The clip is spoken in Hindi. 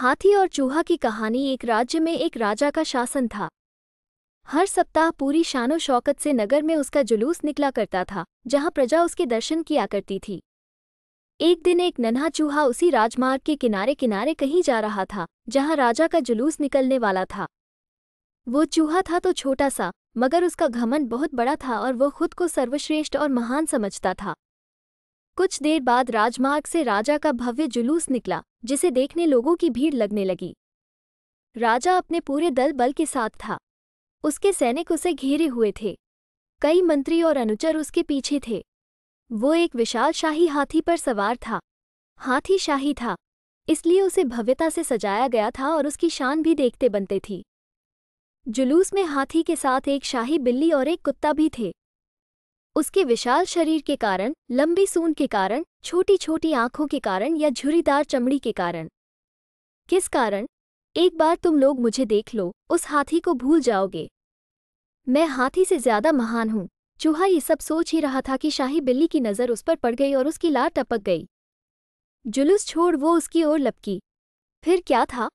हाथी और चूहा की कहानी एक राज्य में एक राजा का शासन था हर सप्ताह पूरी शानो शौकत से नगर में उसका जुलूस निकला करता था जहां प्रजा उसके दर्शन किया करती थी एक दिन एक नन्हा चूहा उसी राजमार्ग के किनारे किनारे कहीं जा रहा था जहां राजा का जुलूस निकलने वाला था वो चूहा था तो छोटा सा मगर उसका घमन बहुत बड़ा था और वो खुद को सर्वश्रेष्ठ और महान समझता था कुछ देर बाद राजमार्ग से राजा का भव्य जुलूस निकला जिसे देखने लोगों की भीड़ लगने लगी राजा अपने पूरे दल बल के साथ था उसके सैनिक उसे घेरे हुए थे कई मंत्री और अनुचर उसके पीछे थे वो एक विशाल शाही हाथी पर सवार था हाथी शाही था इसलिए उसे भव्यता से सजाया गया था और उसकी शान भी देखते बनते थी जुलूस में हाथी के साथ एक शाही बिल्ली और एक कुत्ता भी थे उसके विशाल शरीर के कारण लंबी सून के कारण छोटी छोटी आंखों के कारण या झुरीदार चमड़ी के कारण किस कारण एक बार तुम लोग मुझे देख लो उस हाथी को भूल जाओगे मैं हाथी से ज्यादा महान हूं चूहा ये सब सोच ही रहा था कि शाही बिल्ली की नज़र उस पर पड़ गई और उसकी लार टपक गई जुलूस छोड़ वो उसकी ओर लपकी फिर क्या था